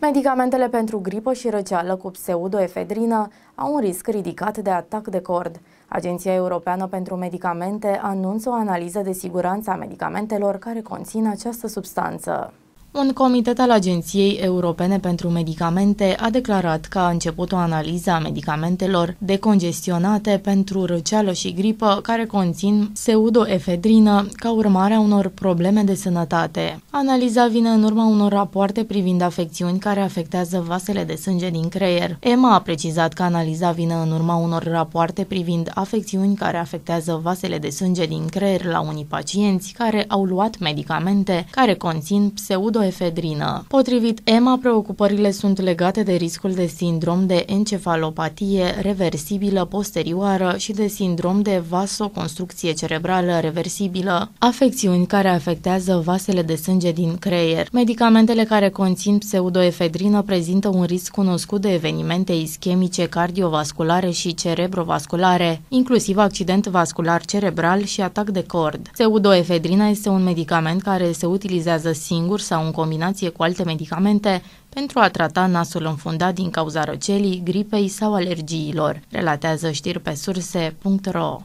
Medicamentele pentru gripă și răceală cu pseudoefedrină au un risc ridicat de atac de cord. Agenția Europeană pentru Medicamente anunță o analiză de siguranță a medicamentelor care conțin această substanță. Un comitet al Agenției Europene pentru Medicamente a declarat că a început o analiză a medicamentelor decongestionate pentru răceală și gripă care conțin pseudoefedrină ca urmare a unor probleme de sănătate. Analiza vine în urma unor rapoarte privind afecțiuni care afectează vasele de sânge din creier. EMA a precizat că analiza vine în urma unor rapoarte privind afecțiuni care afectează vasele de sânge din creier la unii pacienți care au luat medicamente care conțin pseudo fenoefedrină. Potrivit EMA, preocupările sunt legate de riscul de sindrom de encefalopatie reversibilă posterioară și de sindrom de vasoconstrucție cerebrală reversibilă, afecțiuni care afectează vasele de sânge din creier. Medicamentele care conțin pseudoefedrină prezintă un risc cunoscut de evenimente ischemice cardiovasculare și cerebrovasculare, inclusiv accident vascular cerebral și atac de cord. Pseudoefedrina este un medicament care se utilizează singur sau în combinație cu alte medicamente pentru a trata nasul înfundat din cauza răcelii, gripei sau alergiilor, relatează știri pe surse.ro.